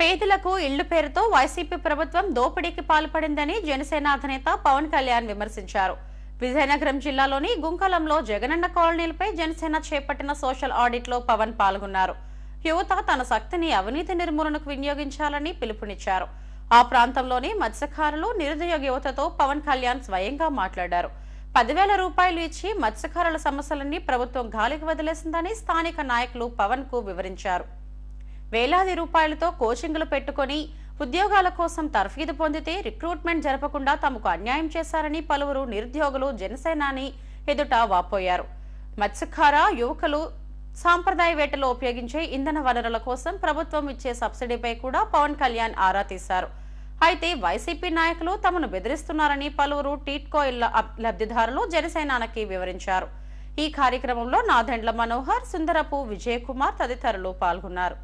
పేదలకు ఇళ్లు పేరుతో వైసీపీ ప్రభుత్వం దోపిడీకి పాల్పడిందని జనసేన అధినేత పవన్ కళ్యాణ్ విమర్శించారు విజయనగరం జిల్లాలోని గుంకలంలో జగనన్న కాలనీలపై జనసేన చేపట్టిన సోషల్ ఆడిట్లో పవన్ పాల్గొన్నారు యువత తన శక్తిని అవినీతి నిర్మూలనకు వినియోగించాలని పిలుపునిచ్చారు ఆ ప్రాంతంలోని మత్స్యకారులు నిరుద్యోగ యువతతో పవన్ కళ్యాణ్ స్వయంగా మాట్లాడారు పదివేల రూపాయలు ఇచ్చి మత్స్యకారుల సమస్యలన్నీ ప్రభుత్వం గాలికి వదిలేసిందని స్థానిక నాయకులు పవన్ కు వివరించారు వేలాది రూపాయలతో కోచింగ్లు పెట్టుకుని ఉద్యోగాల కోసం తర్ఫీదు పొందితే రిక్రూట్మెంట్ జరపకుండా తమకు అన్యాయం చేశారని పలువురు నిరుద్యోగులు జనసేనాని ఎదుట వాపోయారు మత్స్యకార యువకులు సాంప్రదాయ వేటలో ఉపయోగించే ఇంధన వనరుల కోసం ప్రభుత్వం ఇచ్చే సబ్సిడీపై కూడా పవన్ కళ్యాణ్ ఆరా తీశారు అయితే వైసీపీ నాయకులు తమను బెదిరిస్తున్నారని పలువురు టీట్కో లబ్ధిదారులు జనసేనానికి వివరించారు ఈ కార్యక్రమంలో నాదెండ్ల మనోహర్ సుందరపు విజయకుమార్ తదితరులు పాల్గొన్నారు